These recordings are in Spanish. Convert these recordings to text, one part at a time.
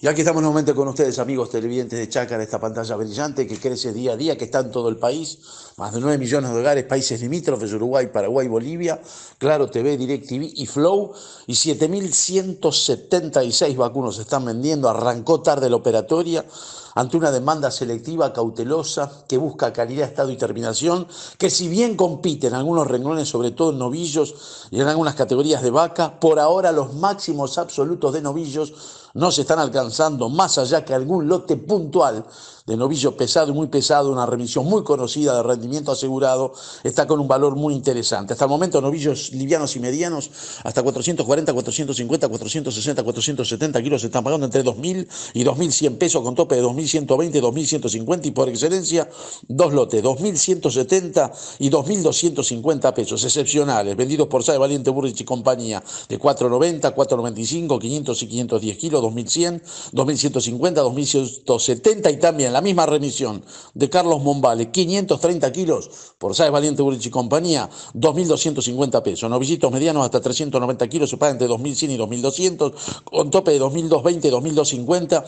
Y aquí estamos nuevamente con ustedes, amigos televidentes de Chácara, esta pantalla brillante que crece día a día, que está en todo el país, más de 9 millones de hogares, países limítrofes, Uruguay, Paraguay, Bolivia, Claro TV, DirecTV y Flow, y 7.176 vacunos se están vendiendo, arrancó tarde la operatoria, ante una demanda selectiva cautelosa que busca calidad, estado y terminación, que si bien compite en algunos renglones, sobre todo en novillos y en algunas categorías de vaca, por ahora los máximos absolutos de novillos no se están alcanzando más allá que algún lote puntual de novillos pesado y muy pesado, una remisión muy conocida de rendimiento asegurado, está con un valor muy interesante. Hasta el momento, novillos livianos y medianos, hasta 440, 450, 460, 470 kilos se están pagando entre 2.000 y 2.100 pesos con tope de 2.000 2120, 2150 y por excelencia dos lotes, 2170 y 2250 pesos, excepcionales, vendidos por SAE Valiente Burrich y compañía, de 490, 495, 500 y 510 kilos, 2100, 2150, 2170 y también la misma remisión de Carlos Mombale, 530 kilos por SAE Valiente Burrich y compañía, 2250 pesos, novillitos medianos hasta 390 kilos se pagan entre 2100 y 2200, con tope de 2220, 2250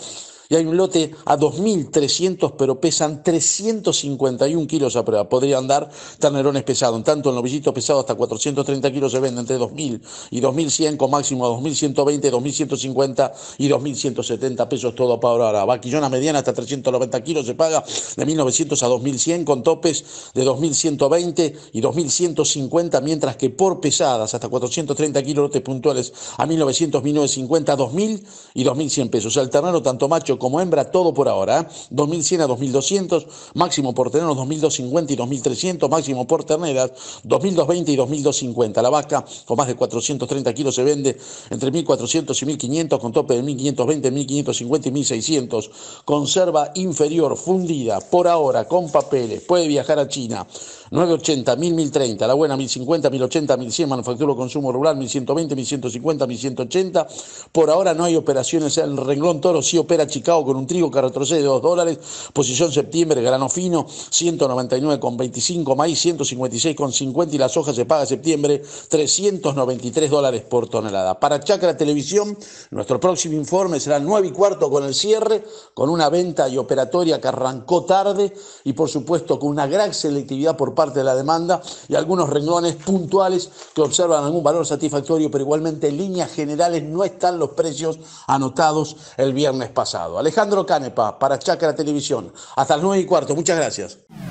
y hay un lote a 2.300, pero pesan 351 kilos a prueba. Podrían dar ternerones pesados. En tanto, el novillito pesado hasta 430 kilos se vende entre 2.000 y 2.100, con máximo a 2.120, 2.150 y 2.170 pesos todo para ahora. Vaquillona mediana hasta 390 kilos se paga de 1.900 a 2.100, con topes de 2.120 y 2.150, mientras que por pesadas hasta 430 kilos lotes puntuales a 1.900, 1.950, 2.000 y 2.100 pesos. O sea, el ternero tanto macho como hembra, todo por ahora. 2100 ¿eh? a 2200, máximo por terneros 2250 y 2300, máximo por terneras 2220 y 2250. La vaca con más de 430 kilos se vende entre 1400 y 1500, con tope de 1520, 1550 y 1600. Conserva inferior fundida por ahora con papeles, puede viajar a China. 980, 1000, 1030, la buena 1050, 1080, 1100, manufactura consumo rural 1120, 1150, 1180. Por ahora no hay operaciones, en el renglón toro sí opera chica con un trigo que retrocede 2 dólares, posición septiembre, grano fino 199,25, maíz 156,50 y la soja se paga septiembre 393 dólares por tonelada. Para Chacra Televisión, nuestro próximo informe será 9 y cuarto con el cierre, con una venta y operatoria que arrancó tarde y por supuesto con una gran selectividad por parte de la demanda y algunos renglones puntuales que observan algún valor satisfactorio, pero igualmente en líneas generales no están los precios anotados el viernes pasado. Alejandro Canepa para la Televisión. Hasta las 9 y cuarto. Muchas gracias.